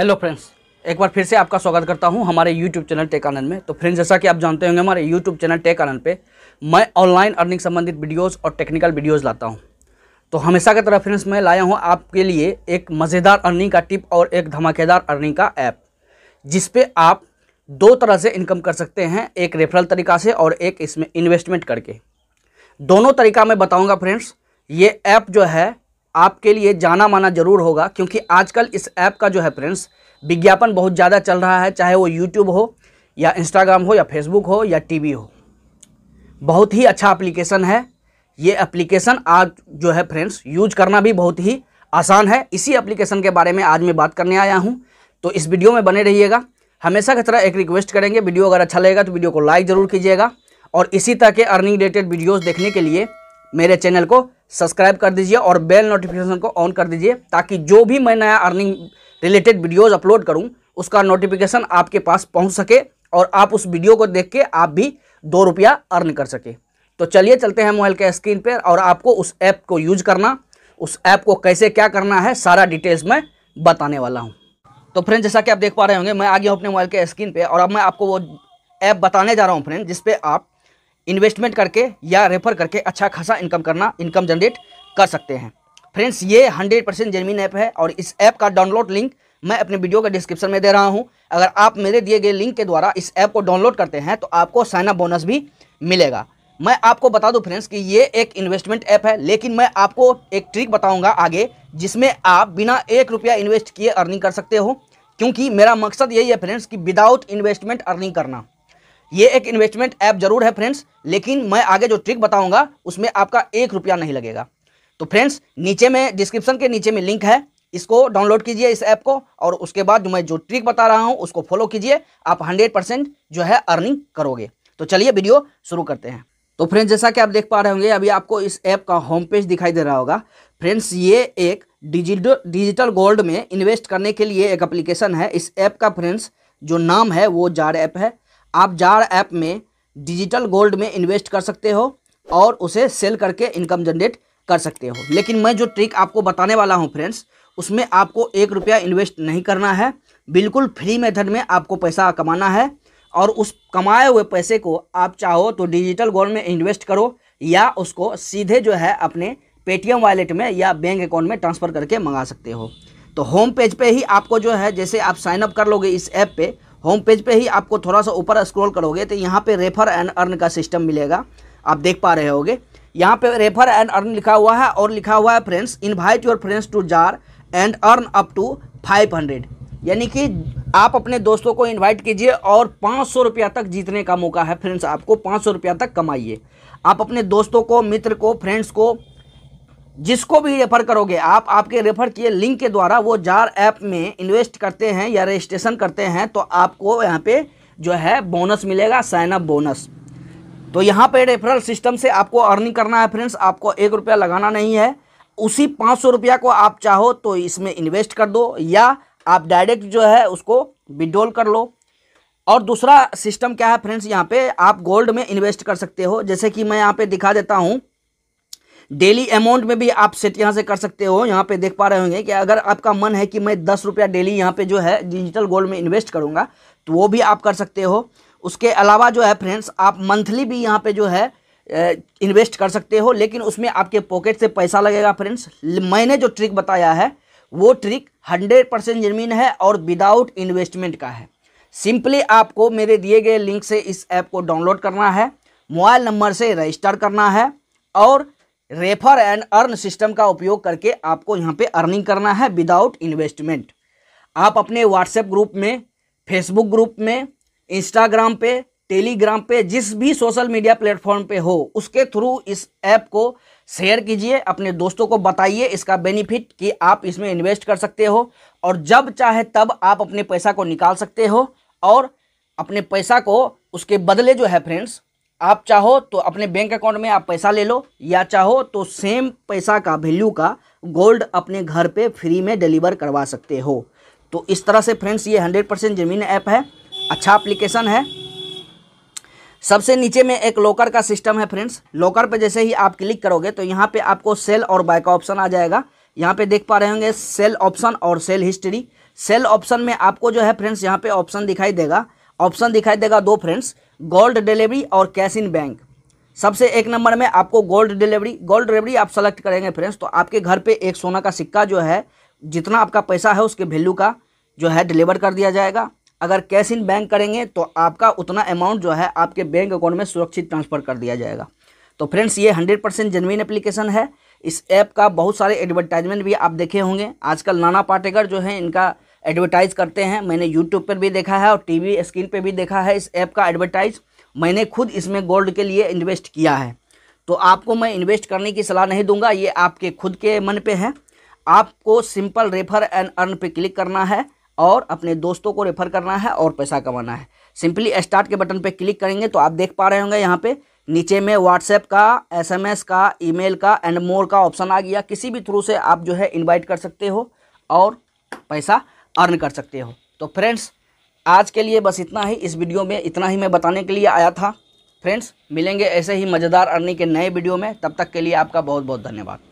hello friends एक बार फिर से आपका स्वागत करता हूं हमारे यूट्यूब चैनल टेक आनंद में तो फ्रेंड्स जैसा कि आप जानते होंगे हमारे यूट्यूब चैनल टेक आनंद पे मैं ऑनलाइन अर्निंग संबंधित वीडियोस और टेक्निकल वीडियोस लाता हूं तो हमेशा की तरह फ्रेंड्स मैं लाया हूं आपके लिए एक मज़ेदार अर्निंग का टिप और एक धमाकेदार अर्निंग का ऐप जिसपे आप दो तरह से इनकम कर सकते हैं एक रेफरल तरीका से और एक इसमें इन्वेस्टमेंट करके दोनों तरीका मैं बताऊँगा फ्रेंड्स ये ऐप जो है आपके लिए जाना माना जरूर होगा क्योंकि आजकल इस ऐप का जो है फ्रेंड्स विज्ञापन बहुत ज़्यादा चल रहा है चाहे वो यूट्यूब हो या इंस्टाग्राम हो या फेसबुक हो या टीवी हो बहुत ही अच्छा एप्लीकेशन है ये एप्लीकेशन आज जो है फ्रेंड्स यूज करना भी बहुत ही आसान है इसी एप्लीकेशन के बारे में आज मैं बात करने आया हूँ तो इस वीडियो में बने रहिएगा हमेशा की तरह एक रिक्वेस्ट करेंगे वीडियो अगर अच्छा लगेगा तो वीडियो को लाइक ज़रूर कीजिएगा और इसी तरह के अर्निंग रिलेटेड वीडियोज़ देखने के लिए मेरे चैनल को सब्सक्राइब कर दीजिए और बेल नोटिफिकेशन को ऑन कर दीजिए ताकि जो भी मैं नया अर्निंग रिलेटेड वीडियोज़ अपलोड करूँ उसका नोटिफिकेशन आपके पास पहुँच सके और आप उस वीडियो को देख के आप भी दो रुपया अर्न कर सके तो चलिए चलते हैं मोबाइल के स्क्रीन पर और आपको उस ऐप को यूज करना उस ऐप को कैसे क्या करना है सारा डिटेल्स मैं बताने वाला हूँ तो फ्रेंड जैसा कि आप देख पा रहे होंगे मैं आ गया हूँ अपने मोबाइल के स्क्रीन पे और अब मैं आपको वो ऐप बताने जा रहा हूँ फ्रेंड जिस आप इन्वेस्टमेंट करके या रेफर करके अच्छा खासा इनकम करना इनकम जनरेट कर सकते हैं फ्रेंड्स ये हंड्रेड परसेंट जेनविन ऐप है और इस ऐप का डाउनलोड लिंक मैं अपने वीडियो के डिस्क्रिप्शन में दे रहा हूँ अगर आप मेरे दिए गए लिंक के द्वारा इस ऐप को डाउनलोड करते हैं तो आपको साइनअप बोनस भी मिलेगा मैं आपको बता दूं फ्रेंड्स कि ये एक इन्वेस्टमेंट ऐप है लेकिन मैं आपको एक ट्रिक बताऊंगा आगे जिसमें आप बिना एक रुपया इन्वेस्ट किए अर्निंग कर सकते हो क्योंकि मेरा मकसद यही है फ्रेंड्स कि विदाउट इन्वेस्टमेंट अर्निंग करना ये एक इन्वेस्टमेंट ऐप जरूर है फ्रेंड्स लेकिन मैं आगे जो ट्रिक बताऊंगा उसमें आपका एक रुपया नहीं लगेगा तो फ्रेंड्स नीचे में डिस्क्रिप्शन के नीचे में लिंक है इसको डाउनलोड कीजिए इस ऐप को और उसके बाद जो मैं जो ट्रिक बता रहा हूँ उसको फॉलो कीजिए आप हंड्रेड परसेंट जो है अर्निंग करोगे तो चलिए वीडियो शुरू करते हैं तो फ्रेंड्स जैसा कि आप देख पा रहे होंगे अभी आपको इस ऐप का होम पेज दिखाई दे रहा होगा फ्रेंड्स ये एक डिजिटल डिजिटल गोल्ड में इन्वेस्ट करने के लिए एक एप्लीकेशन है इस ऐप का फ्रेंड्स जो नाम है वो जार ऐप है आप जार ऐप में डिजिटल गोल्ड में इन्वेस्ट कर सकते हो और उसे सेल करके इनकम जनरेट कर सकते हो लेकिन मैं जो ट्रिक आपको बताने वाला हूँ फ्रेंड्स उसमें आपको एक रुपया इन्वेस्ट नहीं करना है बिल्कुल फ्री मेथड में आपको पैसा कमाना है और उस कमाए हुए पैसे को आप चाहो तो डिजिटल गोल्ड में इन्वेस्ट करो या उसको सीधे जो है अपने पेटीएम वॉलेट में या बैंक अकाउंट में ट्रांसफ़र करके मंगा सकते हो तो होम पेज पे ही आपको जो है जैसे आप साइनअप कर लोगे इस ऐप पे होम पेज पे ही आपको थोड़ा सा ऊपर स्क्रॉल करोगे तो यहाँ पे रेफर एंड अर्न का सिस्टम मिलेगा आप देख पा रहे होगे यहाँ पे रेफर एंड अर्न लिखा हुआ है और लिखा हुआ है friends invite your friends to Jar and earn up to five hundred यानी कि आप अपने दोस्तों को इनवाइट कीजिए और पाँच सौ रुपया तक जीतने का मौका है फ्रेंड्स आपको पाँच सौ रुपया तक कमाइए आप अपने दोस्तों को मित्र को फ्रेंड्स को जिसको भी रेफर करोगे आप आपके रेफर किए लिंक के द्वारा वो जार ऐप में इन्वेस्ट करते हैं या रजिस्ट्रेशन करते हैं तो आपको यहाँ पे जो है बोनस मिलेगा साइन अप बोनस तो यहाँ पे रेफरल सिस्टम से आपको अर्निंग करना है फ्रेंड्स आपको एक रुपया लगाना नहीं है उसी पाँच सौ रुपया को आप चाहो तो इसमें इन्वेस्ट कर दो या आप डायरेक्ट जो है उसको विड्रॉल कर लो और दूसरा सिस्टम क्या है फ्रेंड्स यहाँ पे आप गोल्ड में इन्वेस्ट कर सकते हो जैसे कि मैं यहाँ पे दिखा देता हूँ डेली अमाउंट में भी आप सेट यहाँ से कर सकते हो यहाँ पे देख पा रहे होंगे कि अगर आपका मन है कि मैं दस रुपया डेली यहाँ पे जो है डिजिटल गोल्ड में इन्वेस्ट करूँगा तो वो भी आप कर सकते हो उसके अलावा जो है फ्रेंड्स आप मंथली भी यहाँ पे जो है इन्वेस्ट कर सकते हो लेकिन उसमें आपके पॉकेट से पैसा लगेगा फ्रेंड्स मैंने जो ट्रिक बताया है वो ट्रिक हंड्रेड परसेंट जमीन है और विदाउट इन्वेस्टमेंट का है सिंपली आपको मेरे दिए गए लिंक से इस ऐप को डाउनलोड करना है मोबाइल नंबर से रजिस्टर करना है और रेफर एंड अर्न सिस्टम का उपयोग करके आपको यहाँ पे अर्निंग करना है विदाउट इन्वेस्टमेंट आप अपने व्हाट्सएप ग्रुप में फेसबुक ग्रुप में इंस्टाग्राम पे टेलीग्राम पे जिस भी सोशल मीडिया प्लेटफॉर्म पे हो उसके थ्रू इस ऐप को शेयर कीजिए अपने दोस्तों को बताइए इसका बेनिफिट कि आप इसमें इन्वेस्ट कर सकते हो और जब चाहे तब आप अपने पैसा को निकाल सकते हो और अपने पैसा को उसके बदले जो है फ्रेंड्स आप चाहो तो अपने बैंक अकाउंट में आप पैसा ले लो या चाहो तो सेम पैसा का वैल्यू का गोल्ड अपने घर पे फ्री में डिलीवर करवा सकते हो तो इस तरह से फ्रेंड्स ये हंड्रेड परसेंट जमीन ऐप है अच्छा एप्लीकेशन है सबसे नीचे में एक लॉकर का सिस्टम है फ्रेंड्स लॉकर पर जैसे ही आप क्लिक करोगे तो यहाँ पे आपको सेल और बाय का ऑप्शन आ जाएगा यहाँ पे देख पा रहे होंगे सेल ऑप्शन और सेल हिस्ट्री सेल ऑप्शन में आपको जो है फ्रेंड्स यहाँ पे ऑप्शन दिखाई देगा ऑप्शन दिखाई देगा दो फ्रेंड्स गोल्ड डिलीवरी और कैश इन बैंक सबसे एक नंबर में आपको गोल्ड डिलीवरी गोल्ड डिलीवरी आप सेलेक्ट करेंगे फ्रेंड्स तो आपके घर पे एक सोना का सिक्का जो है जितना आपका पैसा है उसके वैल्यू का जो है डिलीवर कर दिया जाएगा अगर कैश इन बैंक करेंगे तो आपका उतना अमाउंट जो है आपके बैंक अकाउंट में सुरक्षित ट्रांसफ़र कर दिया जाएगा तो फ्रेंड्स ये हंड्रेड परसेंट जेनविन एप्लीकेशन है इस ऐप का बहुत सारे एडवर्टाइजमेंट भी आप देखे होंगे आजकल नाना पाटेकर जो है इनका एडवर्टाइज़ करते हैं मैंने यूट्यूब पर भी देखा है और टीवी स्क्रीन पर भी देखा है इस ऐप का एडवर्टाइज़ मैंने खुद इसमें गोल्ड के लिए इन्वेस्ट किया है तो आपको मैं इन्वेस्ट करने की सलाह नहीं दूंगा ये आपके खुद के मन पे है आपको सिंपल रेफर एंड अर्न पे क्लिक करना है और अपने दोस्तों को रेफर करना है और पैसा कमाना है सिंपली स्टार्ट के बटन पे क्लिक करेंगे तो आप देख पा रहे होंगे यहाँ पे नीचे में व्हाट्सएप का एसएमएस का ईमेल का एंड मोर का ऑप्शन आ गया किसी भी थ्रू से आप जो है इन्वाइट कर सकते हो और पैसा अर्न कर सकते हो तो फ्रेंड्स आज के लिए बस इतना ही इस वीडियो में इतना ही मैं बताने के लिए आया था फ्रेंड्स मिलेंगे ऐसे ही मज़ेदार अर्निंग के नए वीडियो में तब तक के लिए आपका बहुत बहुत धन्यवाद